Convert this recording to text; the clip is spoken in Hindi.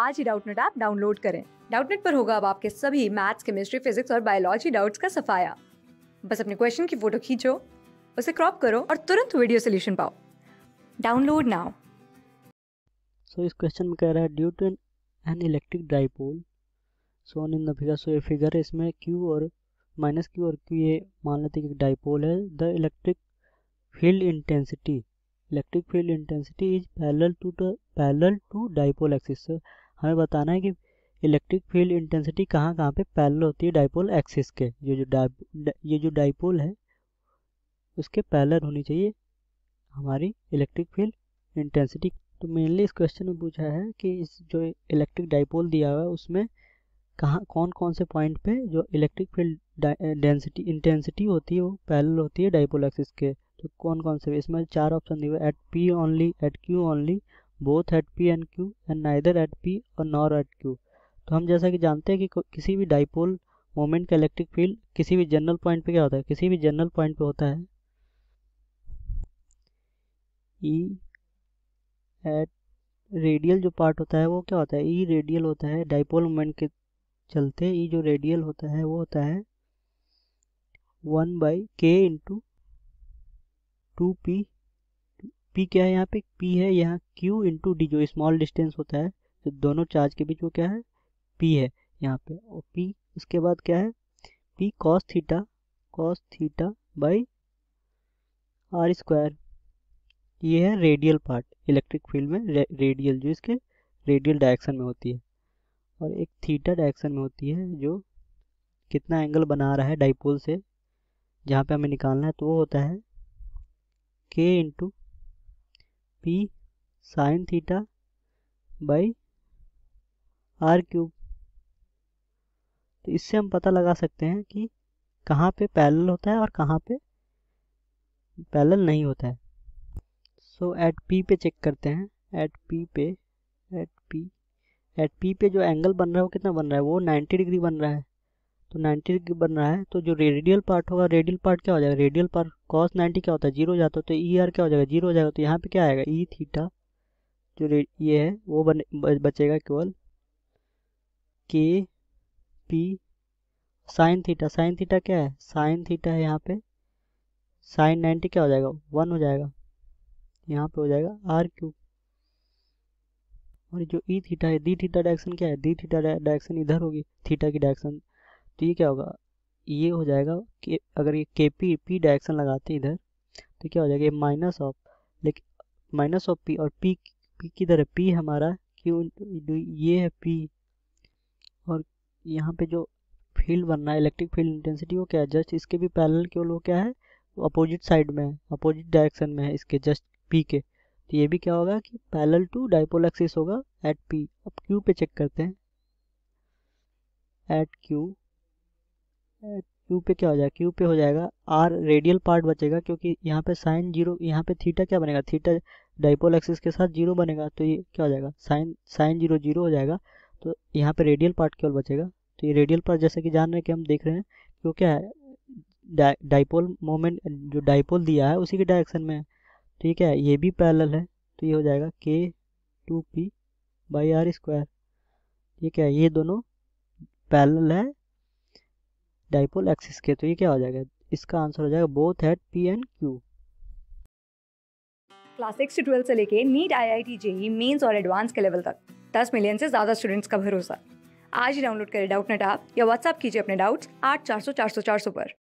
आज ही डाउटनेट ऐप डाउनलोड करें डाउटनेट पर होगा अब आपके सभी मैथ्स केमिस्ट्री फिजिक्स और बायोलॉजी डाउट्स का सफाया बस अपने क्वेश्चन की फोटो खींचो उसे क्रॉप करो और तुरंत वीडियो सोल्यूशन पाओ डाउनलोड नाउ सो इस क्वेश्चन में कह रहा है due to an electric dipole shown in the figure so ये फिगर है इसमें क्यू और माइनस क्यू और क्यू ये मान लेते हैं कि डाइपोल है the electric field intensity electric field intensity is parallel to the parallel to dipole axis हमें बताना है कि इलेक्ट्रिक फील्ड इंटेंसिटी कहाँ कहाँ पे पैरेलल होती है डाइपोल एक्सिस के ये जो डाइ ये जो डाइपोल है उसके पैरेलल होनी चाहिए हमारी इलेक्ट्रिक फील्ड इंटेंसिटी तो मेनली इस क्वेश्चन में पूछा है कि इस जो इलेक्ट्रिक डाइपोल दिया हुआ है उसमें कहाँ कौन कौन से पॉइंट पे जो इलेक्ट्रिक फील्ड डेंसिटी इंटेंसिटी होती है वो पैरेलल होती है डाइपोल एक्सिस के तो कौन कौन से इसमें चार ऑप्शन दिए हुए at P only at Q only both at P and Q and neither at P और नॉर एट क्यू तो हम जैसा कि जानते हैं कि किसी भी डाइपोल मोमेंट का इलेक्ट्रिक फील्ड किसी भी जनरल पॉइंट पे क्या होता है किसी भी जनरल पॉइंट पे होता है ई एट रेडियल जो पार्ट होता है वो क्या होता है ई e रेडियल होता है डाइपोल मोमेंट के चलते ई e जो रेडियल होता है वो होता है one by K into two P P क्या है यहाँ पे पी है यहाँ क्यू इंटू डी जो स्मॉल डिस्टेंस होता है जो तो दोनों चार्ज के बीच वो क्या है पी है यहाँ पे और पी उसके बाद क्या है P cos theta cos theta by R square ये है रेडियल पार्ट इलेक्ट्रिक फील्ड में रे, रेडियल जो इसके रेडियल डायरेक्शन में होती है और एक थीटा डायरेक्शन में होती है जो कितना एंगल बना रहा है डाइपोल से जहाँ पे हमें निकालना है तो वो होता है K into P sine theta by R cube तो इससे हम पता लगा सकते हैं कि कहाँ पे पैरेलल होता है और कहाँ पे पैरेलल नहीं होता है सो एट पी पे चेक करते हैं एट पी पे एट पी एट पी पे जो एंगल बन रहा है वो कितना बन रहा है वो 90 डिग्री बन रहा है तो 90 डिग्री बन रहा है तो जो रेडियल पार्ट होगा रेडियल पार्ट क्या हो जाएगा रेडियल पार्ट कॉस नाइन्टी क्या होता है जीरो हो जाता है तो ई e आर क्या हो जाएगा जीरो हो जाएगा तो यहाँ पे क्या आएगा ई e थीटा जो ये है वो बने बचेगा केवल K P sine theta sine theta क्या है साइन थीटा है यहाँ पे साइन नाइन्टी क्या हो जाएगा वन हो जाएगा यहाँ पे हो जाएगा आर क्यूब और जो ई e थीटा है डी थीटा डायरेक्शन क्या है डी थीटा डायरेक्शन इधर होगी थीटा की डायरेक्शन तो ये क्या होगा ये हो जाएगा कि अगर ये के पी पी डायरेक्शन लगाते इधर तो क्या हो जाएगा ये माइनस ऑफ लेकिन माइनस ऑफ पी और पी पी किधर है पी हमारा क्यों ये है पी और यहाँ पे जो फील्ड बन रहा है इलेक्ट्रिक फील्ड इंटेंसिटी वो क्या है जस्ट इसके भी पैरेलल के वो क्या है अपोजिट साइड में है अपोजिट डायरेक्शन में है इसके जस्ट पी के तो ये भी क्या होगा कि पैरेलल टू डाइपोल एक्सिस होगा एट पी अब क्यू पे चेक करते हैं एट क्यू क्यू पे क्या हो जाएगा क्यू पे हो जाएगा आर रेडियल पार्ट बचेगा क्योंकि यहाँ पे साइन जीरो यहाँ पे थीटा क्या बनेगा थीटा डाइपोल एक्सिस के साथ जीरो बनेगा तो ये क्या हो जाएगा साइन साइन जीरो जीरो हो जाएगा तो यहाँ पे रेडियल पार्ट केवल बचेगा तो ये रेडियल पार्ट जैसे कि जान रहे हैं कि हम देख रहे हैं तो क्या है डा, डाइपोल मोमेंट जो डाइपोल दिया है उसी के डायरेक्शन में है तो ये क्या है ये भी पैरल है तो ये हो जाएगा K two P by R square ये क्या है ये दोनों पैरल है डाइपोल एक्सिस के तो ये क्या हो जाएगा इसका आंसर हो जाएगा both at P and Q class six से ट्वेल्थ से लेके NEET I I T JEE Mains और एडवांस के लेवल तक दस मिलियन से ज़्यादा स्टूडेंट्स का भरोसा आज ही डाउनलोड करें डाउट नेट आप या व्हाट्सअप कीजिए अपने डाउट्स आठ चार सौ चार सौ चार सौ पर